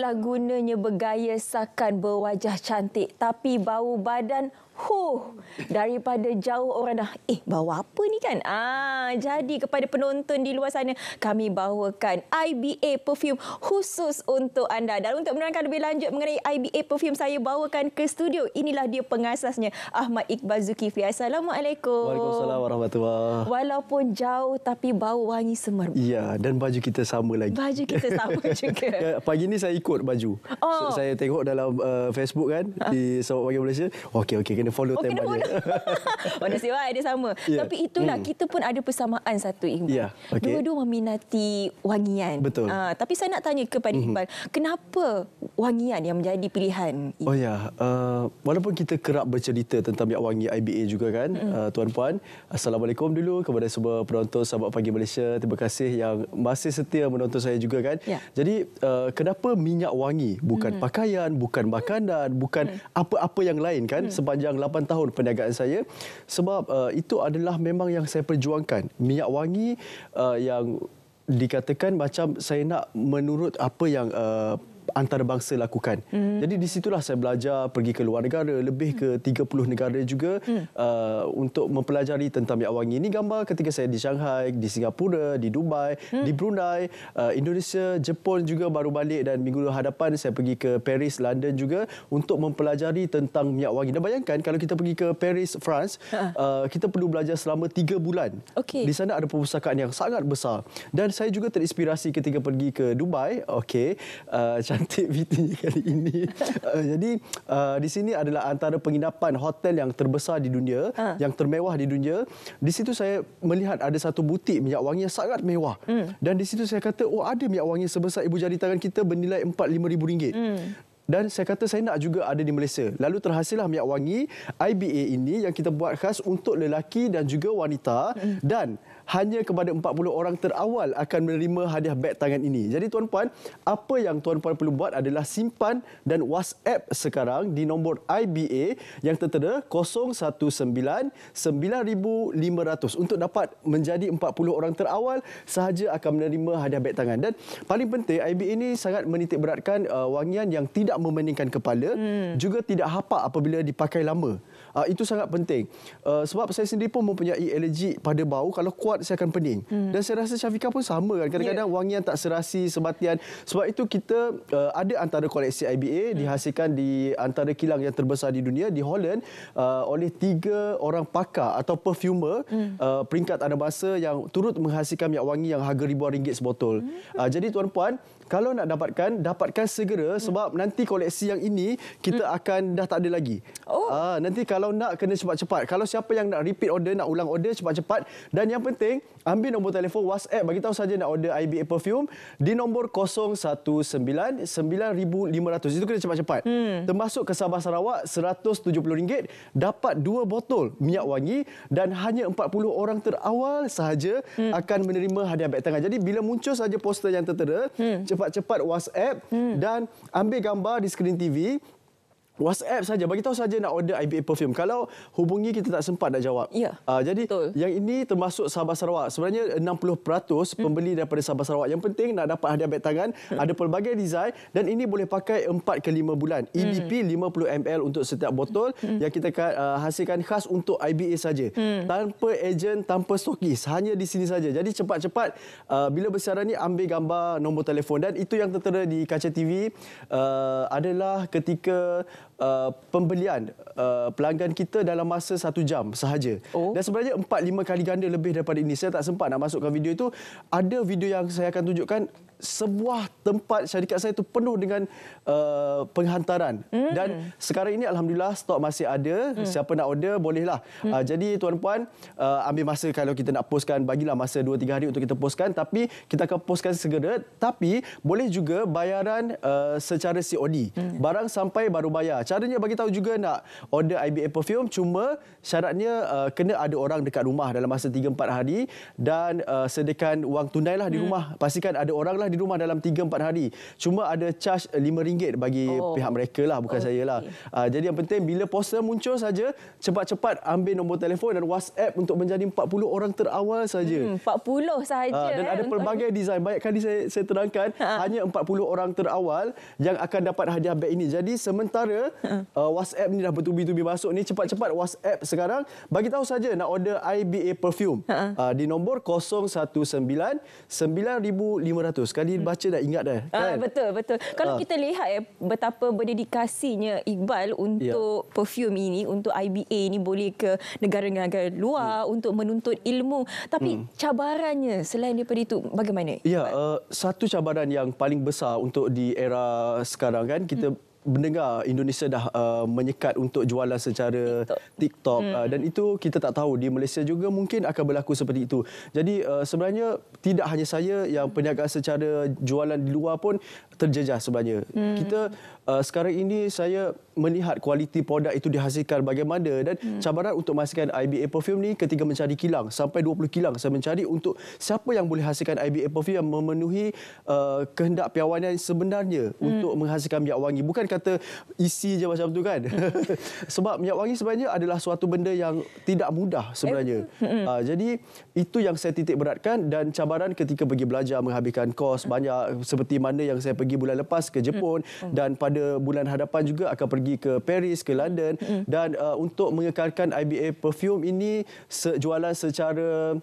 ialah gunanya bergaya sakan berwajah cantik tapi bau badan huh daripada jauh orang dah eh bau apa ni kan ah jadi kepada penonton di luar sana kami bawakan IBA perfume khusus untuk anda dan untuk menerangkan lebih lanjut mengenai IBA perfume saya bawakan ke studio inilah dia pengasasnya Ahmad Iqbal Zulkifli Assalamualaikum Waalaikumsalam warahmatullahi walaupun jauh tapi bau wangi semerbak ya dan baju kita sama lagi baju kita sama juga pagi ni saya ikut ikut baju. Oh. So, saya tengok dalam uh, Facebook kan uh. di Sabah Pagi Malaysia. Okey okey kena follow oh, tema oh, dia. Mana siapa ada sama. Yeah. Tapi itulah hmm. kita pun ada persamaan satu Iqbal. Yeah. Okay. Dua-dua meminati wangian. Betul. Uh, tapi saya nak tanya kepada mm-hmm. Iqbal, kenapa wangian yang menjadi pilihan? Oh ya, yeah. uh, walaupun kita kerap bercerita tentang minyak wangi IBA juga kan, mm-hmm. uh, tuan-puan. Assalamualaikum dulu kepada semua penonton Sabah Pagi Malaysia. Terima kasih yang masih setia menonton saya juga kan. Yeah. Jadi uh, kenapa minyak minyak wangi bukan hmm. pakaian bukan makanan bukan hmm. apa-apa hmm. yang lain kan hmm. sepanjang 8 tahun perniagaan saya sebab uh, itu adalah memang yang saya perjuangkan minyak wangi uh, yang dikatakan macam saya nak menurut apa yang uh, antarabangsa lakukan. Mm -hmm. Jadi di situlah saya belajar pergi ke luar negara lebih ke 30 hmm. negara juga mm. uh, untuk mempelajari tentang minyak Wangi. Ini gambar ketika saya di Shanghai, di Singapura, di Dubai, mm. di Brunei, uh, Indonesia, Jepun juga baru balik dan minggu hadapan saya pergi ke Paris, London juga untuk mempelajari tentang minyak Wangi. Dan bayangkan kalau kita pergi ke Paris, France, ha. uh, kita perlu belajar selama 3 bulan. Okay. Di sana ada perpustakaan yang sangat besar. Dan saya juga terinspirasi ketika pergi ke Dubai. Okey. Uh, aktivitinya kali ini. Uh, jadi uh, di sini adalah antara penginapan hotel yang terbesar di dunia, uh. yang termewah di dunia. Di situ saya melihat ada satu butik minyak wangi yang sangat mewah. Mm. Dan di situ saya kata, oh ada minyak wangi sebesar ibu jari tangan kita bernilai empat lima ribu ringgit. Mm. Dan saya kata saya nak juga ada di Malaysia. Lalu terhasillah minyak wangi IBA ini yang kita buat khas untuk lelaki dan juga wanita. Mm. Dan hanya kepada 40 orang terawal akan menerima hadiah beg tangan ini. Jadi tuan-puan, apa yang tuan-puan perlu buat adalah simpan dan WhatsApp sekarang di nombor IBA yang tertera 019-9500. Untuk dapat menjadi 40 orang terawal sahaja akan menerima hadiah beg tangan. Dan paling penting, IBA ini sangat menitikberatkan uh, wangian yang tidak memeningkan kepala, hmm. juga tidak hapak apabila dipakai lama. Uh, itu sangat penting. Uh, sebab saya sendiri pun mempunyai alergi pada bau. Kalau kuat, saya akan pening. Hmm. Dan saya rasa Syafika pun sama kan. Kadang-kadang yeah. wangian tak serasi, sebatian. Sebab itu kita uh, ada antara koleksi IBA hmm. dihasilkan di antara kilang yang terbesar di dunia, di Holland, uh, oleh tiga orang pakar atau perfumer hmm. uh, peringkat anabasa yang turut menghasilkan minyak wangi yang harga ribuan ringgit sebotol. Hmm. Uh, jadi tuan-puan, kalau nak dapatkan, dapatkan segera hmm. sebab nanti koleksi yang ini kita hmm. akan dah tak ada lagi. Oh. Uh, nanti kalau kalau nak kena cepat-cepat. Kalau siapa yang nak repeat order, nak ulang order cepat-cepat. Dan yang penting, ambil nombor telefon WhatsApp bagi tahu saja nak order IBA perfume di nombor 019-9500. Itu kena cepat-cepat. Hmm. Termasuk ke Sabah Sarawak, RM170 dapat dua botol minyak wangi dan hanya 40 orang terawal sahaja hmm. akan menerima hadiah beg tengah. Jadi bila muncul saja poster yang tertera, hmm. cepat-cepat WhatsApp hmm. dan ambil gambar di skrin TV WhatsApp saja bagi tahu saja nak order IBA perfume. Kalau hubungi kita tak sempat nak jawab. Ya. Uh, jadi Betul. yang ini termasuk Sabah Sarawak. Sebenarnya 60% hmm. pembeli daripada Sabah Sarawak. Yang penting nak dapat hadiah beg tangan, hmm. ada pelbagai design dan ini boleh pakai 4 ke 5 bulan. EDP hmm. 50 ml untuk setiap botol hmm. yang kita uh, hasilkan khas untuk IBA saja. Hmm. Tanpa ejen, tanpa stokis, hanya di sini saja. Jadi cepat-cepat uh, bila bersiaran ni ambil gambar nombor telefon dan itu yang tertera di kaca TV uh, adalah ketika uh, pembelian uh, pelanggan kita dalam masa satu jam sahaja. Oh. Dan sebenarnya empat lima kali ganda lebih daripada ini. Saya tak sempat nak masukkan video itu. Ada video yang saya akan tunjukkan sebuah tempat syarikat saya itu penuh dengan uh, penghantaran. Mm. Dan sekarang ini Alhamdulillah stok masih ada. Mm. Siapa nak order bolehlah. Mm. Uh, jadi tuan-puan uh, ambil masa kalau kita nak postkan. Bagilah masa 2-3 hari untuk kita postkan. Tapi kita akan postkan segera. Tapi boleh juga bayaran uh, secara COD. Mm. Barang sampai baru bayar. Caranya bagi tahu juga nak order IBA Perfume. Cuma syaratnya uh, kena ada orang dekat rumah dalam masa 3-4 hari. Dan uh, sediakan wang tunai lah di mm. rumah. Pastikan ada orang lah di rumah dalam 3-4 hari. Cuma ada charge eh, RM5 bagi oh. pihak mereka lah, bukan oh. saya lah. Okay. Ah, jadi yang penting bila poster muncul saja, cepat-cepat ambil nombor telefon dan WhatsApp untuk menjadi 40 orang terawal saja. Hmm, 40 saja ah, dan eh, ada pelbagai untuk... design. Banyak kali saya, saya terangkan, ha. hanya 40 orang terawal yang akan dapat hadiah beg ini. Jadi sementara ha. uh, WhatsApp ni dah bertubi-tubi masuk ni, cepat-cepat WhatsApp sekarang, bagi tahu saja nak order IBA Perfume. Uh, di nombor 019 9500 sekali hmm. baca dah ingat dah ah, kan? betul betul kalau uh. kita lihat eh, betapa berdedikasinya Iqbal ya. untuk yeah. perfume ini untuk IBA ini boleh ke negara-negara luar hmm. untuk menuntut ilmu tapi hmm. cabarannya selain daripada itu bagaimana ya uh, satu cabaran yang paling besar untuk di era sekarang kan kita hmm mendengar Indonesia dah uh, menyekat untuk jualan secara TikTok, TikTok hmm. uh, dan itu kita tak tahu di Malaysia juga mungkin akan berlaku seperti itu. Jadi uh, sebenarnya tidak hanya saya yang peniaga secara jualan di luar pun terjejas sebenarnya. Hmm. Kita uh, sekarang ini saya melihat kualiti produk itu dihasilkan bagaimana dan hmm. cabaran untuk menghasilkan IBA perfume ni ketika mencari kilang sampai 20 kilang saya mencari untuk siapa yang boleh hasilkan IBA perfume yang memenuhi uh, kehendak piawaian sebenarnya hmm. untuk menghasilkan minyak wangi bukan kata isi je macam tu kan hmm. sebab minyak wangi sebenarnya adalah suatu benda yang tidak mudah sebenarnya eh, hmm. uh, jadi itu yang saya titik beratkan dan cabaran ketika pergi belajar menghabiskan kos hmm. banyak seperti mana yang saya pergi bulan lepas ke Jepun hmm. Oh. dan pada bulan hadapan juga akan pergi pergi ke Paris ke London mm. dan uh, untuk mengekalkan IBA perfume ini sejualan secara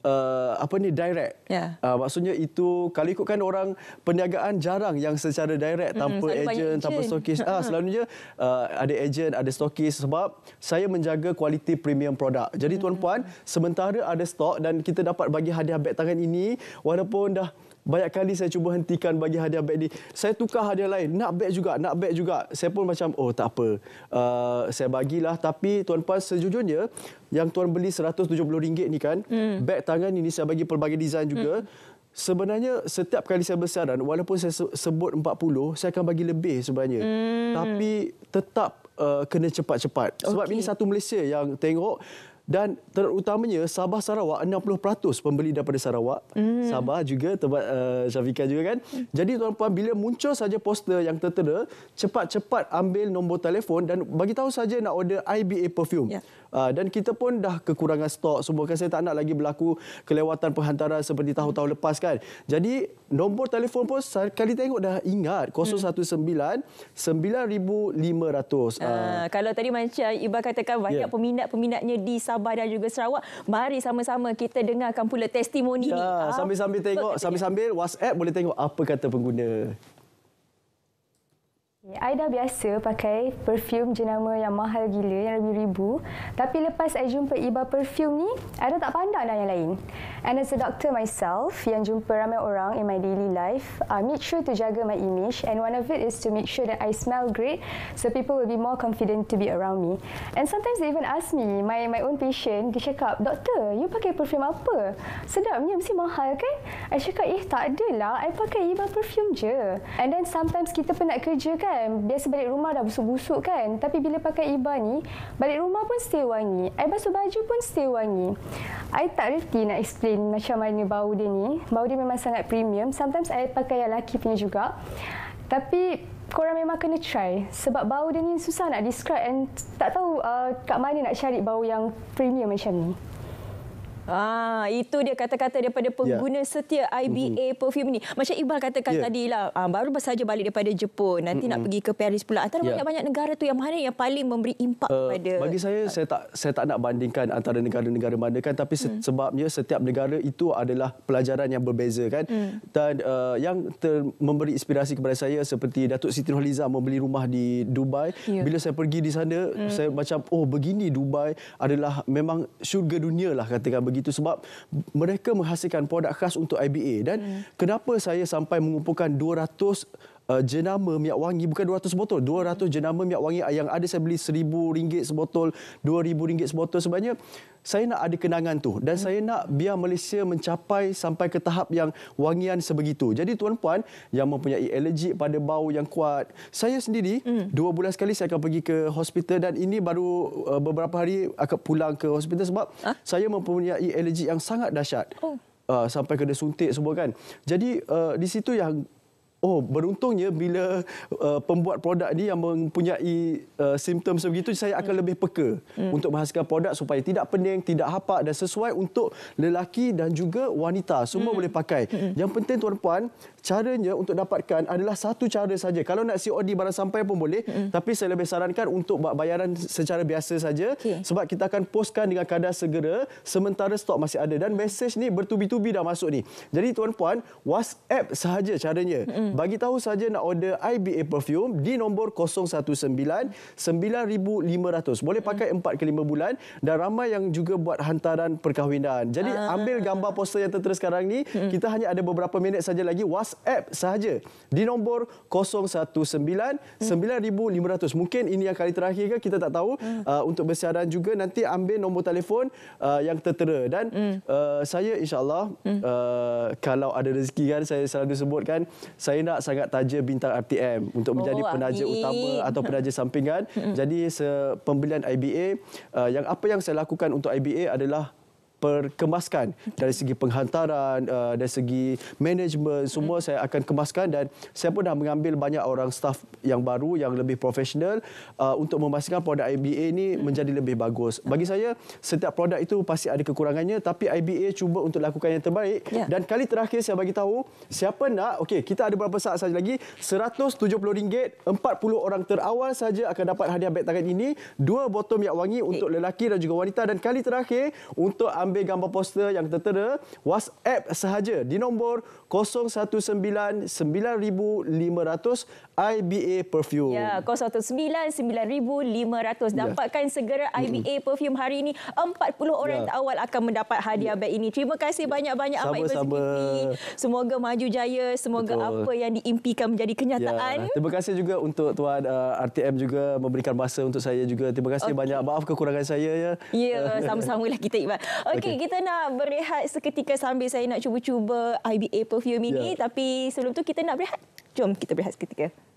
Uh, apa ni direct yeah. uh, maksudnya itu kalau ikutkan orang perniagaan jarang yang secara direct tanpa mm, agent tanpa stokis ah uh, selalunya uh, ada agent ada stokis sebab saya menjaga kualiti premium produk jadi mm. tuan-puan sementara ada stok dan kita dapat bagi hadiah beg tangan ini walaupun dah banyak kali saya cuba hentikan bagi hadiah beg ni. Saya tukar hadiah lain. Nak beg juga, nak beg juga. Saya pun macam, oh tak apa. Uh, saya bagilah. Tapi Tuan Puan, sejujurnya, yang Tuan beli RM170 ni kan, mm. beg tangan ini saya bagi pelbagai design juga. Mm. Sebenarnya setiap kali saya besaran walaupun saya sebut 40 saya akan bagi lebih sebenarnya hmm. tapi tetap uh, kena cepat-cepat sebab okay. ini satu Malaysia yang tengok dan terutamanya Sabah Sarawak 60% pembeli daripada Sarawak. Mm. Sabah juga tempat uh, Syafiqah juga kan. Jadi tuan-tuan bila muncul saja poster yang tertera, cepat-cepat ambil nombor telefon dan bagi tahu saja nak order IBA perfume. Yeah. Ya. Uh, dan kita pun dah kekurangan stok semua kan saya tak nak lagi berlaku kelewatan penghantaran seperti tahun-tahun mm. lepas kan. Jadi nombor telefon pun sekali tengok dah ingat 019 mm. 9500. Uh, uh, kalau tadi macam Iba katakan banyak yeah. peminat-peminatnya di Sabah Sabah dan juga Sarawak. Mari sama-sama kita dengarkan pula testimoni ya, ni. Sambil-sambil tengok, sambil-sambil WhatsApp boleh tengok apa kata pengguna. I dah biasa pakai perfume jenama yang mahal gila, yang lebih ribu. Tapi lepas I jumpa Iba Perfume ni, I dah tak pandang dah yang lain. And as a doctor myself, yang jumpa ramai orang in my daily life, I make sure to jaga my image. And one of it is to make sure that I smell great, so people will be more confident to be around me. And sometimes they even ask me, my my own patient, dia cakap, Doktor, you pakai perfume apa? Sedapnya, mesti mahal kan? I cakap, eh tak adalah, I pakai Iba Perfume je. And then sometimes kita pun nak kerja kan, kan biasa balik rumah dah busuk-busuk kan tapi bila pakai iba ni balik rumah pun still wangi I basuh baju pun still wangi I tak reti nak explain macam mana bau dia ni bau dia memang sangat premium sometimes I pakai yang lelaki punya juga tapi korang memang kena try sebab bau dia ni susah nak describe and tak tahu uh, kat mana nak cari bau yang premium macam ni Ah, itu dia kata-kata daripada ya. pengguna yeah. setia IBA mm-hmm. perfume ni. Macam Iqbal katakan yeah. tadi lah, ah, baru saja balik daripada Jepun, nanti mm-hmm. nak pergi ke Paris pula. Antara yeah. banyak-banyak negara tu yang mana yang paling memberi impak uh, kepada Bagi saya saya tak saya tak nak bandingkan antara negara-negara mana kan, tapi mm. sebabnya setiap negara itu adalah pelajaran yang berbeza kan. Mm. Dan uh, yang memberi inspirasi kepada saya seperti Datuk Siti Nurhaliza membeli rumah di Dubai. Yeah. Bila saya pergi di sana, mm. saya macam oh begini Dubai adalah memang syurga dunia lah katakan begitu sebab mereka menghasilkan produk khas untuk IBA dan hmm. kenapa saya sampai mengumpulkan 200 uh, jenama minyak wangi bukan 200 botol 200 jenama minyak wangi yang ada saya beli rm ringgit sebotol rm ringgit sebotol sebenarnya saya nak ada kenangan tu dan hmm. saya nak biar Malaysia mencapai sampai ke tahap yang wangian sebegitu jadi tuan puan yang mempunyai alergi pada bau yang kuat saya sendiri hmm. dua bulan sekali saya akan pergi ke hospital dan ini baru uh, beberapa hari akan pulang ke hospital sebab huh? Ah. saya mempunyai alergi yang sangat dahsyat oh. uh, sampai kena suntik semua kan jadi uh, di situ yang oh beruntungnya bila uh, pembuat produk ni yang mempunyai uh, simptom sebegitu saya akan hmm. lebih peka hmm. untuk menghasilkan produk supaya tidak pening, tidak hapak dan sesuai untuk lelaki dan juga wanita semua hmm. boleh pakai. Hmm. Yang penting tuan-puan caranya untuk dapatkan adalah satu cara saja. Kalau nak COD barang sampai pun boleh, mm. tapi saya lebih sarankan untuk buat bayaran secara biasa saja okay. sebab kita akan postkan dengan kadar segera sementara stok masih ada dan mesej ni bertubi-tubi dah masuk ni. Jadi tuan-puan, WhatsApp sahaja caranya. Mm. Bagi tahu saja nak order IBA perfume di nombor 019 9500. Boleh pakai mm. 4 ke 5 bulan dan ramai yang juga buat hantaran perkahwinan. Jadi ah. ambil gambar poster yang tertera sekarang ni. Mm. Kita hanya ada beberapa minit saja lagi WhatsApp WhatsApp sahaja di nombor 019 9500. Mungkin ini yang kali terakhir ke kita tak tahu mm. uh, untuk bersiaran juga nanti ambil nombor telefon uh, yang tertera dan mm. uh, saya insyaallah mm. uh, kalau ada rezeki kan saya selalu sebut saya nak sangat taja bintang RTM untuk menjadi oh, penaja ahli. utama atau penaja sampingan. Mm. Jadi se- pembelian IBA uh, yang apa yang saya lakukan untuk IBA adalah perkemaskan dari segi penghantaran uh, dari segi management semua hmm. saya akan kemaskan dan saya pun dah mengambil banyak orang staff yang baru yang lebih profesional uh, untuk memastikan produk IBA ini hmm. menjadi lebih bagus. Bagi saya setiap produk itu pasti ada kekurangannya tapi IBA cuba untuk lakukan yang terbaik yeah. dan kali terakhir saya bagi tahu siapa nak okey kita ada berapa saat saja lagi RM170 40 orang terawal saja akan dapat hadiah beg tangan ini dua botol yang wangi untuk lelaki dan juga wanita dan kali terakhir untuk ambil gambar poster yang tertera WhatsApp sahaja di nombor 019-9500 IBA Perfume. Ya, 019-9500. Ya. Dapatkan segera IBA hmm. Perfume hari ini. 40 orang terawal ya. akan mendapat hadiah ya. bag ini. Terima kasih ya. banyak-banyak Ahmad Ibn Zikiti. Semoga maju jaya. Semoga Betul. apa yang diimpikan menjadi kenyataan. Ya. Terima kasih juga untuk Tuan uh, RTM juga memberikan masa untuk saya juga. Terima kasih okay. banyak. Maaf kekurangan saya. Ya, ya sama-sama lah kita Iman. Okay okay. kita nak berehat seketika sambil saya nak cuba-cuba IBA perfume ini. Yeah. Tapi sebelum tu kita nak berehat. Jom kita berehat seketika.